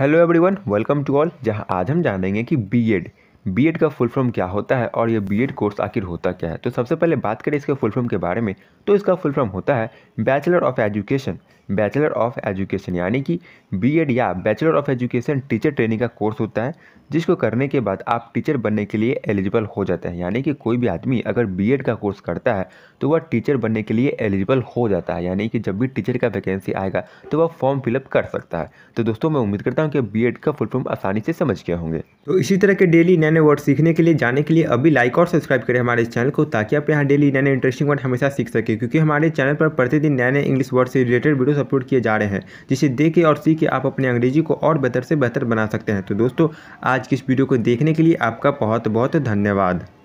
hello everyone welcome to all जहां आज हम जानेंगे कि बीएड बीएड का फुल फॉर्म क्या होता है और ये बीएड कोर्स आखिर होता क्या है तो सबसे पहले बात करें इसके फुल फॉर्म के बारे में तो इसका फुल फॉर्म होता है bachelor of education bachelor of education यानी कि बीएड या bachelor of education teacher training का कोर्स होता है जिसको करने के बाद आप टीचर बनने के लिए एलिजिबल हो जाते हैं यानी कि कोई भी आदमी अगर बीएड का कोर्स करता है तो वह टीचर बनने के लिए एलिजिबल हो जाता है यानी कि जब भी टीचर का वैकेंसी आएगा तो वह फॉर्म फिलअप कर सकता है तो दोस्तों मैं उम्मीद करता हूँ कि बी का फुल फॉर्म आसानी से समझ गए होंगे तो इसी तरह के डेली नए नए वर्ड सीखने के लिए जाने के लिए अभी लाइक और सब्सक्राइब करें हमारे चैनल को ताकि आप यहाँ डेली नए नए इंटरेस्टिंग वर्ड हमेशा सीख सकें क्योंकि हमारे चैनल पर प्रतिदिन नए नए इंग्लिश वर्ड से रिलेटेड वीडियो वीडियोस अपलोड किए जा रहे हैं जिसे देखे और सीख के आप अपने अंग्रेजी को और बेहतर से बेहतर बना सकते हैं तो दोस्तों आज की इस वीडियो को देखने के लिए आपका बहुत बहुत धन्यवाद